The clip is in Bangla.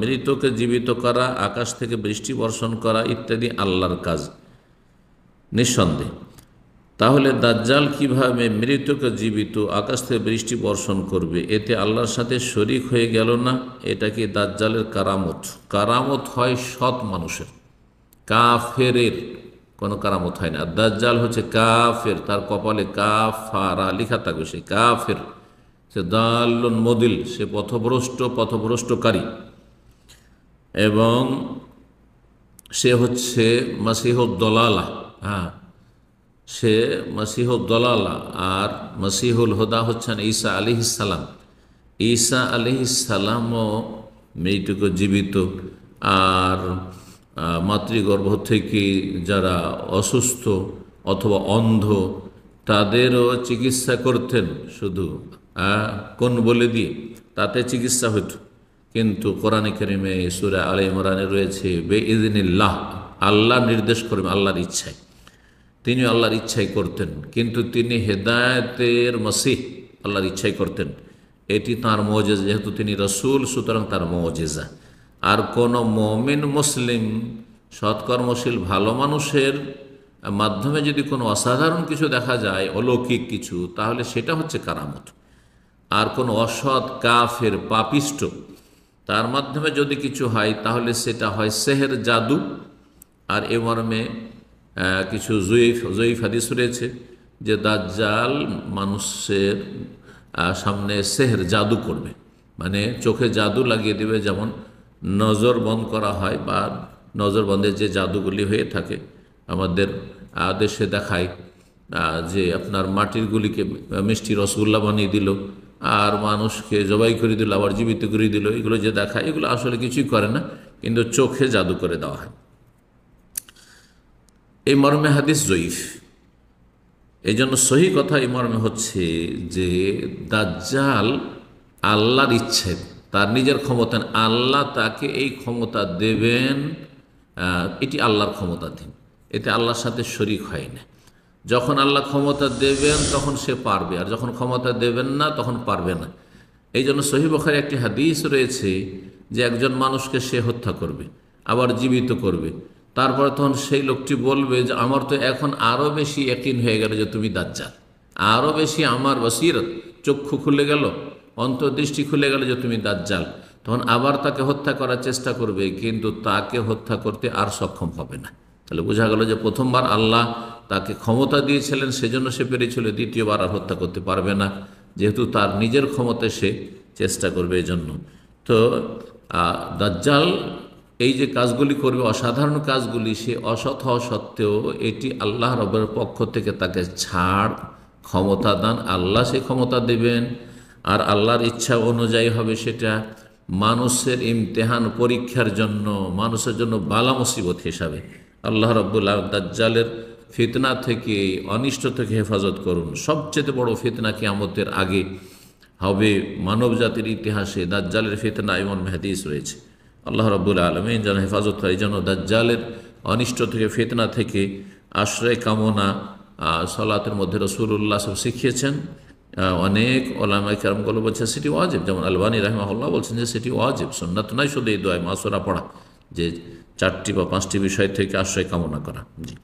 মৃতকে জীবিত করা আকাশ থেকে বৃষ্টি বর্ষণ করা ইত্যাদি আল্লাহর কাজ নিঃসন্দেহ তাহলে দাজ্জাল কিভাবে মৃতকে জীবিত আকাশ থেকে বৃষ্টি বর্ষণ করবে এতে আল্লাহর সাথে শরিক হয়ে গেল না এটা কি দাজ্জালের কারামত কারামত হয় সৎ মানুষের কাফেরের কোনো কারামত হয় না দাজ্জাল হচ্ছে কাফের তার কপালে কাফারা লিখা থাকবে সে কাফের সে দাল মদিল সে পথভ্রষ্ট পথভ্রষ্টকারী এবং সে হচ্ছে মাসিহদ্দলালা হ্যাঁ সে মাসিহদ্দলালা আর মাসিহুল হুদা হচ্ছেন ঈসা আলি ইসালাম ঈসা আলি ইসালামও মেয়েটুকু জীবিত আর মাতৃগর্ভ থেকে যারা অসুস্থ অথবা অন্ধ তাদেরও চিকিৎসা করতেন শুধু কোন বলে দিয়ে তাতে চিকিৎসা হতো কিন্তু কোরআনে করিমে সুরা আলে ইমরানে রয়েছে বে ইদিনিল্লাহ আল্লাহ নির্দেশ করবে আল্লাহর ইচ্ছায় তিনি আল্লাহর ইচ্ছাই করতেন কিন্তু তিনি হেদায়তের মসিহ আল্লাহর ইচ্ছাই করতেন এটি তাঁর মজেজা যেহেতু তিনি রসুল সুতরাং তার মজেজা আর কোন মমিন মুসলিম সৎকর্মশীল ভালো মানুষের মাধ্যমে যদি কোনো অসাধারণ কিছু দেখা যায় অলৌকিক কিছু তাহলে সেটা হচ্ছে কারামত আর কোন অসৎ কাফের পাপিষ্ট তার মাধ্যমে যদি কিছু হয় তাহলে সেটা হয় সেহের জাদু আর এ মর্মে কিছু জয়ীফ জয়ীফ হাদিস রয়েছে যে দাজ্জাল মানুষের সামনে সেহের জাদু করবে মানে চোখে জাদু লাগিয়ে দেবে যেমন নজর বন্ধ করা হয় বা নজর বন্ধের যে জাদুগুলি হয়ে থাকে আমাদের দেশে দেখায় যে আপনার মাটির গুলিকে মিষ্টি রসগোল্লা বানিয়ে দিল আর মানুষকে জবাই করে দিল আবার জীবিত করে দিল এগুলো যে দেখায় এগুলো আসলে কিছুই করে না কিন্তু চোখে জাদু করে দেওয়া হয় এই মর্মে হাদিস জয়ীফ এই জন্য সহি কথা এই মর্মে হচ্ছে যে দাজ্জাল আল্লাহর ইচ্ছে তার নিজের ক্ষমতা আল্লাহ তাকে এই ক্ষমতা দেবেন এটি আল্লাহর ক্ষমতাধীন এতে আল্লাহর সাথে শরিক হয় না যখন আল্লাহ ক্ষমতা দেবেন তখন সে পারবে আর যখন ক্ষমতা দেবেন না তখন পারবে না এই জন্য সহিবখারে একটি হাদিস রয়েছে যে একজন মানুষকে সে হত্যা করবে আবার জীবিত করবে তারপর তখন সেই লোকটি বলবে যে আমার তো এখন আরও বেশি একিন হয়ে গেল যে তুমি দাজ্জাল আরও বেশি আমার বসির চক্ষু খুলে গেল অন্তর্দৃষ্টি খুলে গেল যে তুমি দাজ্জাল তখন আবার তাকে হত্যা করার চেষ্টা করবে কিন্তু তাকে হত্যা করতে আর সক্ষম হবে না তাহলে বোঝা গেল যে প্রথমবার আল্লাহ তাকে ক্ষমতা দিয়েছিলেন সেজন্য সে পেরেছিল দ্বিতীয়বার আর হত্যা করতে পারবে না যেহেতু তার নিজের ক্ষমতায় সে চেষ্টা করবে এই জন্য তো দাজ্জাল এই যে কাজগুলি করবে অসাধারণ কাজগুলি সে অসৎ হওয়া সত্ত্বেও এটি আল্লাহ রবের পক্ষ থেকে তাকে ছাড় ক্ষমতা দান আল্লাহ সে ক্ষমতা দেবেন আর আল্লাহর ইচ্ছা অনুযায়ী হবে সেটা মানুষের ইমতেহান পরীক্ষার জন্য মানুষের জন্য বালা মুসিবত হিসাবে আল্লাহ রব্বুল্লাহ দাজ্জালের ফিতনা থেকে অনিষ্ট থেকে হেফাজত করুন সবচেয়ে বড় ফিতনা কিয়ামতের আগে হবে মানব জাতির ইতিহাসে দাজ্জালের ফিতনা এমন মেহাদিস রয়েছে আল্লাহ রব্বুল আলমিন যেন হেফাজত করে যেন দাজ্জালের অনিষ্ট থেকে ফিতনা থেকে আশ্রয় কামনা সলাতের মধ্যে উল্লাহ সব শিখিয়েছেন অনেক ওলামা কেরামগুলো বলছে সেটি ওয়াজিব যেমন আলবানী রাহমাহুল্লাহ বলছেন যে সেটি ওয়াজিব সন্ন্যত নয় শুধু এই দোয়ায় মাসরা পড়া যে চারটি বা পাঁচটি বিষয় থেকে আশ্রয় কামনা করা জি